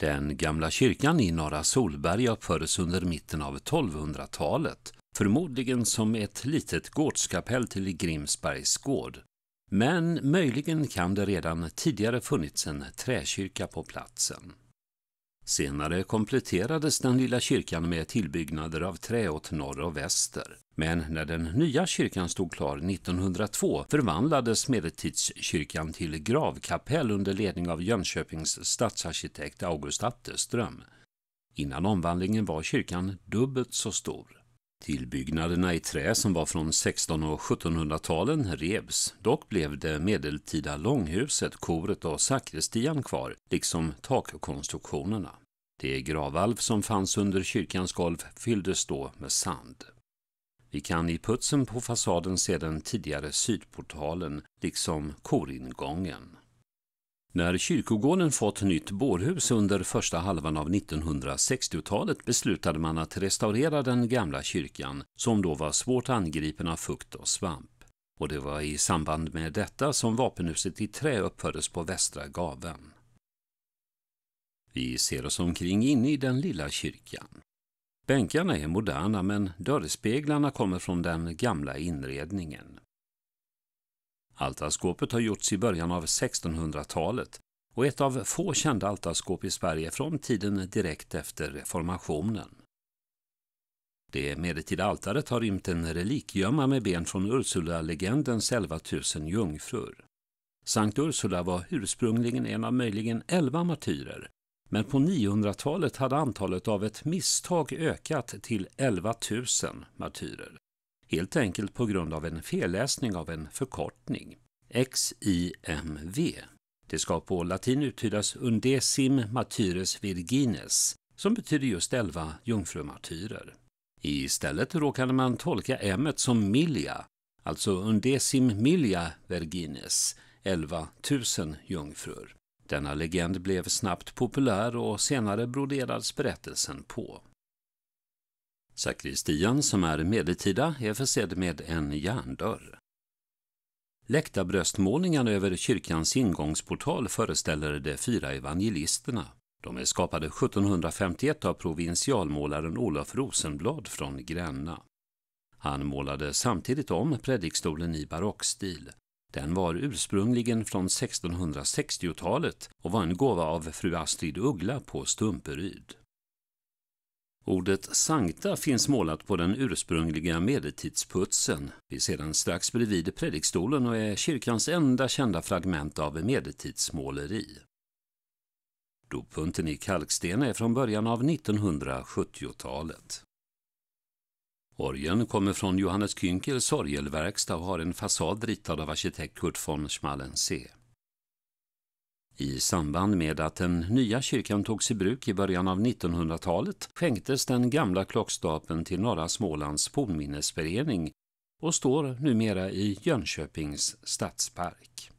Den gamla kyrkan i Norra Solberga uppfördes under mitten av 1200-talet, förmodligen som ett litet gårdskapell till Grimsbergs gård. Men möjligen kan det redan tidigare funnits en träkyrka på platsen. Senare kompletterades den lilla kyrkan med tillbyggnader av trä åt norr och väster. Men när den nya kyrkan stod klar 1902 förvandlades medeltidskyrkan till gravkapell under ledning av Jönköpings stadsarkitekt August Atterström. Innan omvandlingen var kyrkan dubbelt så stor. Tillbyggnaderna i trä som var från 1600- och 1700-talen revs. Dock blev det medeltida långhuset, koret och sakristian kvar, liksom takkonstruktionerna. Det gravvalv som fanns under kyrkans golv fylldes då med sand. Vi kan i putsen på fasaden se den tidigare sydportalen, liksom koringången. När kyrkogården fått nytt bårhus under första halvan av 1960-talet beslutade man att restaurera den gamla kyrkan, som då var svårt angripen av fukt och svamp. Och det var i samband med detta som vapenhuset i trä uppfördes på Västra Gaven. Vi ser oss omkring inne i den lilla kyrkan. Bänkarna är moderna men dörrspeglarna kommer från den gamla inredningen. Altarskåpet har gjorts i början av 1600-talet och är ett av få kända altarskåp i Sverige från tiden direkt efter reformationen. Det medeltida altaret har rymt en relikgömma med ben från Ursula-legendens 11 000 jungfrur. Sankt Ursula var ursprungligen en av möjligen elva martyrer men på 900-talet hade antalet av ett misstag ökat till 11 000 martyrer. Helt enkelt på grund av en felläsning av en förkortning, XIMV. Det ska på latin uttydas undecim martyres virgines, som betyder just 11 jungfrumartyrer. Istället råkade man tolka m som milia, alltså undecim milia virgines, 11 000 jungfrur. Denna legend blev snabbt populär och senare broderades berättelsen på. Sakristian, som är medeltida, är försedd med en järndörr. Läktarbröstmålningen över kyrkans ingångsportal föreställer de fyra evangelisterna. De är skapade 1751 av provinsialmålaren Olof Rosenblad från Gränna. Han målade samtidigt om predikstolen i barockstil. Den var ursprungligen från 1660-talet och var en gåva av fru Astrid Uggla på Stumperyd. Ordet sankta finns målat på den ursprungliga medeltidsputsen. Vi ser den strax bredvid predikstolen och är kyrkans enda kända fragment av medeltidsmåleri. Dopunten i kalksten är från början av 1970-talet. Orgeln kommer från Johannes Künkels orgelverkstad och har en fasad ritad av arkitekt Kurt von Schmalensee. I samband med att den nya kyrkan togs i bruk i början av 1900-talet skänktes den gamla klockstapeln till Norra Smålands fornminnesförening och står numera i Jönköpings stadspark.